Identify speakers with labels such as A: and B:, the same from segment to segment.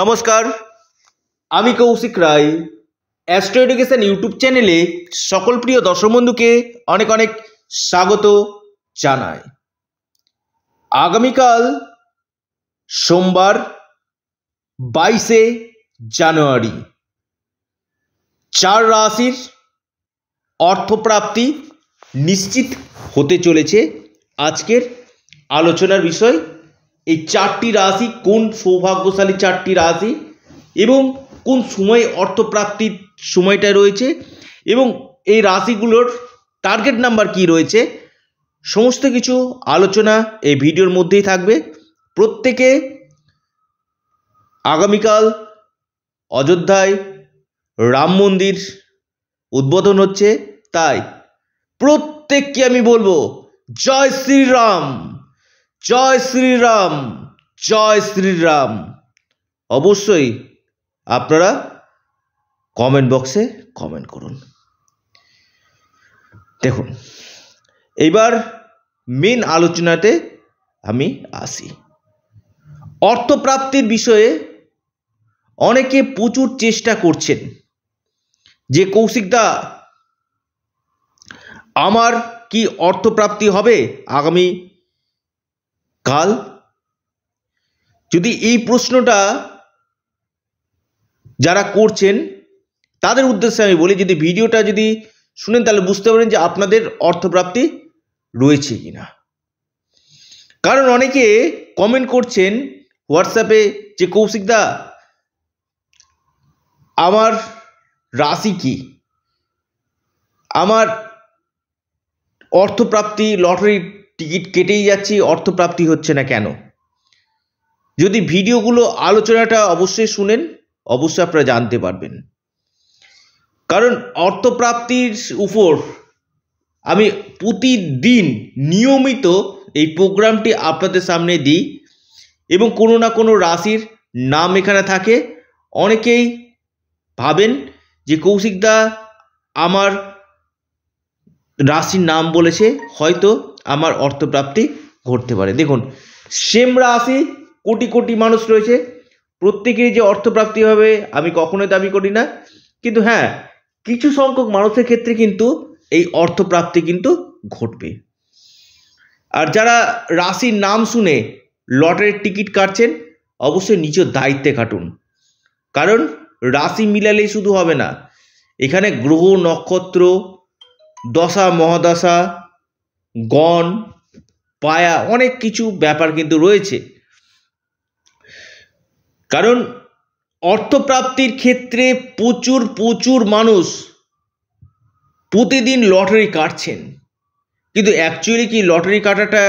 A: নমস্কার আমি Koushik Roy astro education YouTube চ্যানেলে সকল প্রিয় দর্শক বন্ধুকে অনেক অনেক স্বাগত জানাই আগামীকাল সোমবার বাইশে জানুয়ারি চার রাশির অর্থপ্রাপ্তি নিশ্চিত হতে চলেছে আজকের আলোচনার বিষয় এই চারটি রাশি কোন সৌভাগ্যশালী চারটি রাশি এবং কোন সময়ে অর্থপ্রাপ্তির সময়টা রয়েছে এবং এই রাশিগুলোর টার্গেট নাম্বার কি রয়েছে সমস্ত কিছু আলোচনা এই ভিডিওর মধ্যেই থাকবে প্রত্যেকে আগামীকাল অযোধ্যায় রাম মন্দির উদ্বোধন হচ্ছে তাই প্রত্যেককে আমি বলবো জয় শ্রীরাম জয় শ্রীরাম জয় শ্রীরাম অবশ্যই আপনারা কমেন্ট বক্সে কমেন্ট করুন দেখুন এবার মেন আলোচনাতে আমি আসি অর্থপ্রাপ্তির বিষয়ে অনেকে প্রচুর চেষ্টা করছেন যে কৌশিকদা আমার কি অর্থপ্রাপ্তি হবে আগামী কাল যদি এই প্রশ্নটা যারা করছেন তাদের উদ্দেশ্যে আমি বলি যদি ভিডিওটা যদি শুনেন তাহলে বুঝতে পারেন যে আপনাদের অর্থপ্রাপ্তি রয়েছে কি না কারণ অনেকে কমেন্ট করছেন হোয়াটসঅ্যাপে যে কৌশিকদা আমার রাশি কি আমার অর্থপ্রাপ্তি লটারির টিকিট কেটেই যাচ্ছি অর্থপ্রাপ্তি হচ্ছে না কেন যদি ভিডিওগুলো আলোচনাটা অবশ্যই শুনেন অবশ্যই আপনারা জানতে পারবেন কারণ অর্থপ্রাপ্তির উপর আমি প্রতিদিন নিয়মিত এই প্রোগ্রামটি আপনাদের সামনে দিই এবং কোনো না কোনো রাশির নাম এখানে থাকে অনেকেই ভাবেন যে কৌশিকদা আমার রাশির নাম বলেছে হয়তো আমার অর্থপ্রাপ্তি ঘটতে পারে দেখুন সেম রাশি কোটি কোটি মানুষ রয়েছে প্রত্যেকেরই যে অর্থপ্রাপ্তি হবে আমি কখনোই দাবি করি না কিন্তু হ্যাঁ কিছু সংখ্যক মানুষের ক্ষেত্রে কিন্তু এই অর্থপ্রাপ্তি কিন্তু ঘটবে আর যারা রাশির নাম শুনে লটারির টিকিট কাটছেন অবশ্যই নিজের দায়িত্বে কাটুন কারণ রাশি মিলালেই শুধু হবে না এখানে গ্রহ নক্ষত্র দশা মহাদশা গণ পায়া অনেক কিছু ব্যাপার কিন্তু রয়েছে কারণ অর্থপ্রাপ্তির ক্ষেত্রে প্রচুর প্রচুর মানুষ প্রতিদিন লটারি কাটছেন কিন্তু অ্যাকচুয়ালি কি লটারি কাটাটা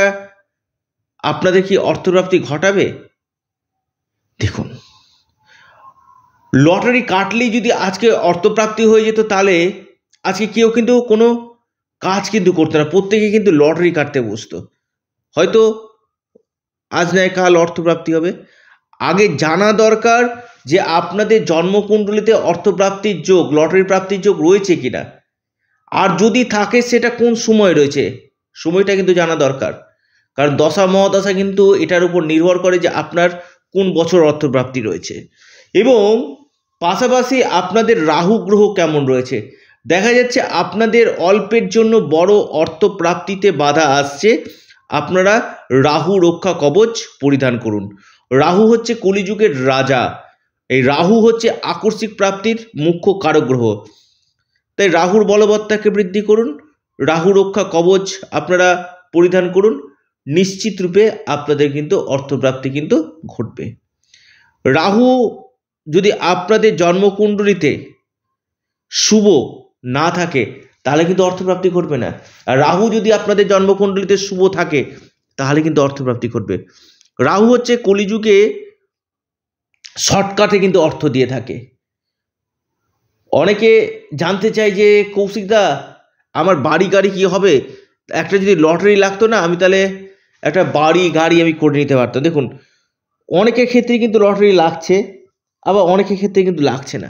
A: আপনাদের কি অর্থপ্রাপ্তি ঘটাবে দেখুন লটারি কাটলেই যদি আজকে অর্থপ্রাপ্তি হয়ে যেত তাহলে আজকে কেউ কিন্তু কোনো কাজ কিন্তু করতো না প্রত্যেকে কিন্তু লটারি কাটতে বসতো হয়তো আজ নয় কাল অর্থপ্রাপ্তি হবে আগে জানা দরকার যে আপনাদের জন্মকুণ্ডলিতে অর্থপ্রাপ্তির যোগ লটারি প্রাপ্তির যোগ রয়েছে কিনা আর যদি থাকে সেটা কোন সময় রয়েছে সময়টা কিন্তু জানা দরকার কারণ দশা মহাদশা কিন্তু এটার উপর নির্ভর করে যে আপনার কোন বছর অর্থপ্রাপ্তি রয়েছে এবং পাশাপাশি আপনাদের রাহু গ্রহ কেমন রয়েছে দেখা যাচ্ছে আপনাদের অল্পের জন্য বড় অর্থপ্রাপ্তিতে বাধা আসছে আপনারা রাহু রক্ষা কবচ পরিধান করুন রাহু হচ্ছে কলিযুগের রাজা এই রাহু হচ্ছে আকস্মিক প্রাপ্তির মুখ্য কারক গ্রহ তাই রাহুর বলবত্তাকে বৃদ্ধি করুন রাহু রক্ষা কবচ আপনারা পরিধান করুন নিশ্চিত রূপে আপনাদের কিন্তু অর্থপ্রাপ্তি কিন্তু ঘটবে রাহু যদি আপনাদের জন্মকুণ্ডলিতে শুভ না থাকে তাহলে কিন্তু অর্থপ্রাপ্তি ঘটবে না আর রাহু যদি আপনাদের জন্মকুণ্ডলিতে শুভ থাকে তাহলে কিন্তু অর্থপ্রাপ্তি ঘটবে রাহু হচ্ছে কলিযুগে শর্টকাটে কিন্তু অর্থ দিয়ে থাকে অনেকে জানতে চায় যে কৌশিকদা আমার বাড়ি গাড়ি কী হবে একটা যদি লটারি লাগতো না আমি তাহলে একটা বাড়ি গাড়ি আমি করে নিতে পারতাম দেখুন অনেকের ক্ষেত্রে কিন্তু লটারি লাগছে আবার অনেকের ক্ষেত্রে কিন্তু লাগছে না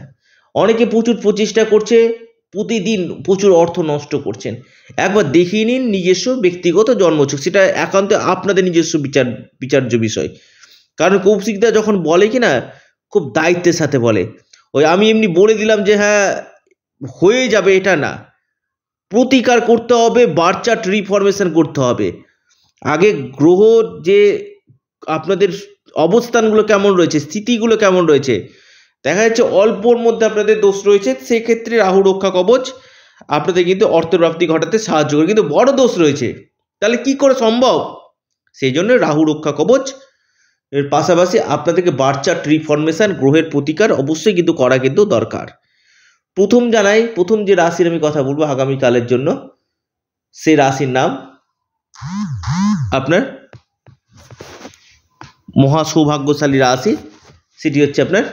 A: অনেকে প্রচুর প্রচেষ্টা করছে প্রতিদিন প্রচুর অর্থ নষ্ট করছেন একবার দেখিয়ে নিন নিজস্ব ব্যক্তিগত জন্মচুক সেটা একান্ত আপনাদের নিজস্ব বিচার বিচার্য বিষয় কারণ কৌশিকদা যখন বলে কি না খুব দায়িত্বের সাথে বলে ওই আমি এমনি বলে দিলাম যে হ্যাঁ হয়ে যাবে এটা না প্রতিকার করতে হবে বার্চার্ট রিফরমেশন করতে হবে আগে গ্রহ যে আপনাদের অবস্থানগুলো কেমন রয়েছে স্থিতিগুলো কেমন রয়েছে দেখা যাচ্ছে অল্পর মধ্যে আপনাদের দোষ রয়েছে সেই ক্ষেত্রে রাহু রক্ষা কবচ আপনাদের কিন্তু অর্থপ্রাপ্তি ঘটাতে সাহায্য করে কিন্তু বড় দোষ রয়েছে তাহলে কি করে সম্ভব সেই জন্য রাহু রক্ষা কবচ এর পাশাপাশি আপনাদেরকে বাচ্চা ট্রি গ্রহের প্রতিকার অবশ্যই কিন্তু করা কিন্তু দরকার প্রথম জানাই প্রথম যে রাশির আমি কথা বলবো আগামীকালের জন্য সে রাশির নাম আপনার মহা সৌভাগ্যশালী রাশি সেটি হচ্ছে আপনার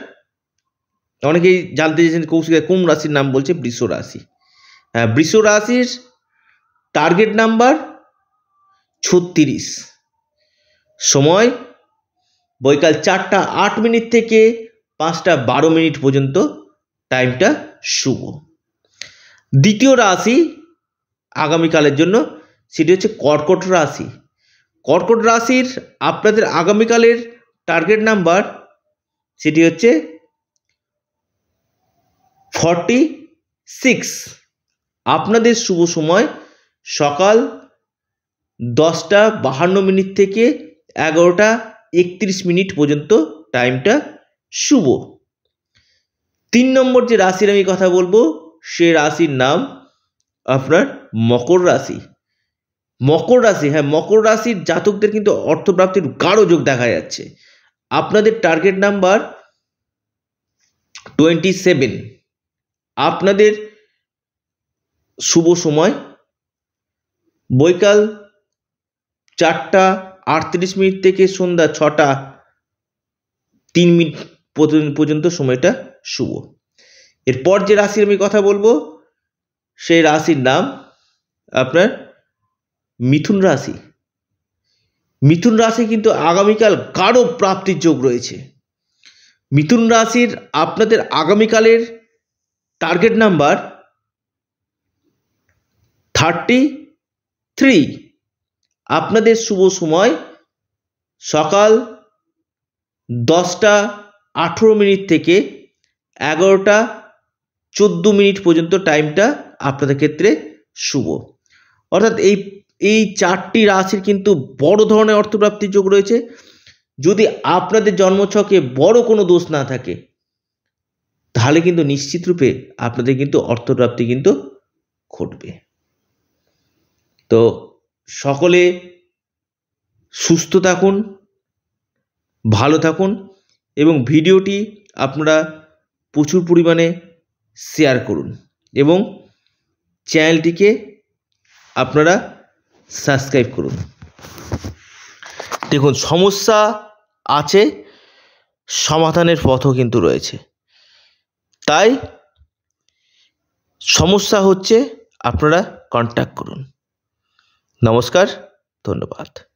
A: অনেকেই জানতে চেয়েছেন কৌশিক কোন রাশির নাম বলছে বৃষ রাশি হ্যাঁ বৃষ রাশির টার্গেট নাম্বার ছত্রিশ সময় বৈকাল চারটা আট মিনিট থেকে পাঁচটা বারো মিনিট পর্যন্ত টাইমটা শুভ দ্বিতীয় রাশি আগামীকালের জন্য সেটি হচ্ছে কর্কট রাশি কর্কট রাশির আপনাদের আগামীকালের টার্গেট নাম্বার সেটি হচ্ছে ফর্টি সিক্স আপনাদের শুভ সময় সকাল দশটা বাহান্ন মিনিট থেকে এগারোটা একত্রিশ মিনিট পর্যন্ত টাইমটা শুভ তিন নম্বর যে রাশির আমি কথা বলবো সে রাশির নাম আপনার মকর রাশি মকর রাশি হ্যাঁ মকর রাশির জাতকদের কিন্তু অর্থপ্রাপ্তির গাঢ় যোগ দেখা যাচ্ছে আপনাদের টার্গেট নাম্বার টোয়েন্টি সেভেন আপনাদের শুভ সময় বৈকাল চারটা আটত্রিশ মিনিট থেকে সন্ধ্যা ছটা তিন মিনিট পর্যন্ত সময়টা শুভ এরপর যে রাশির আমি কথা বলবো সেই রাশির নাম আপনার মিথুন রাশি মিথুন রাশি কিন্তু আগামীকাল গাঢ় প্রাপ্তির যোগ রয়েছে মিথুন রাশির আপনাদের আগামীকালের টার্গেট নাম্বার থার্টি থ্রি আপনাদের শুভ সময় সকাল দশটা আঠেরো মিনিট থেকে এগারোটা চোদ্দো মিনিট পর্যন্ত টাইমটা আপনাদের ক্ষেত্রে শুভ অর্থাৎ এই এই চারটি রাশির কিন্তু বড় ধরনের অর্থপ্রাপ্তির যোগ রয়েছে যদি আপনাদের জন্মছকে বড় কোনো দোষ না থাকে তাহলে কিন্তু নিশ্চিত রূপে আপনাদের কিন্তু অর্থপ্রাপ্তি কিন্তু ঘটবে তো সকলে সুস্থ থাকুন ভালো থাকুন এবং ভিডিওটি আপনারা প্রচুর পরিমাণে শেয়ার করুন এবং চ্যানেলটিকে আপনারা সাবস্ক্রাইব করুন দেখুন সমস্যা আছে সমাধানের পথও কিন্তু রয়েছে তাই সমস্যা হচ্ছে আপনারা কন্ট্যাক্ট করুন নমস্কার ধন্যবাদ